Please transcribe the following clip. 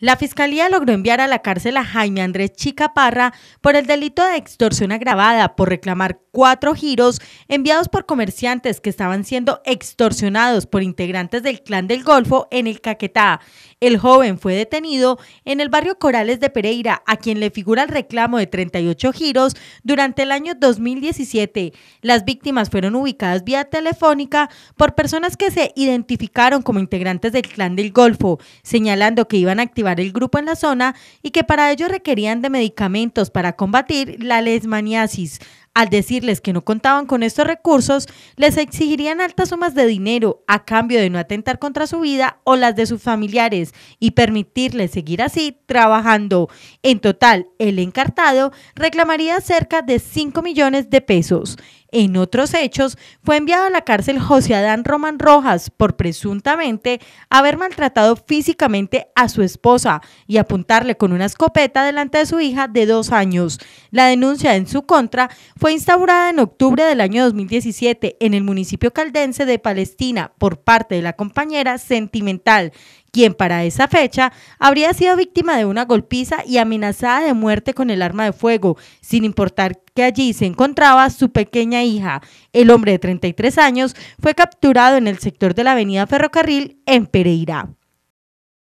La Fiscalía logró enviar a la cárcel a Jaime Andrés Chica Parra por el delito de extorsión agravada por reclamar cuatro giros enviados por comerciantes que estaban siendo extorsionados por integrantes del Clan del Golfo en el Caquetá. El joven fue detenido en el barrio Corales de Pereira, a quien le figura el reclamo de 38 giros durante el año 2017. Las víctimas fueron ubicadas vía telefónica por personas que se identificaron como integrantes del Clan del Golfo, señalando que iban a activar el grupo en la zona y que para ello requerían de medicamentos para combatir la lesmaniasis. Al decirles que no contaban con estos recursos, les exigirían altas sumas de dinero a cambio de no atentar contra su vida o las de sus familiares y permitirles seguir así trabajando. En total, el encartado reclamaría cerca de 5 millones de pesos. En otros hechos, fue enviado a la cárcel José Adán Román Rojas por presuntamente haber maltratado físicamente a su esposa y apuntarle con una escopeta delante de su hija de dos años. La denuncia en su contra fue instaurada en octubre del año 2017 en el municipio caldense de Palestina por parte de la compañera sentimental, quien para esa fecha habría sido víctima de una golpiza y amenazada de muerte con el arma de fuego, sin importar que allí se encontraba su pequeña hija. El hombre de 33 años fue capturado en el sector de la avenida Ferrocarril en Pereira.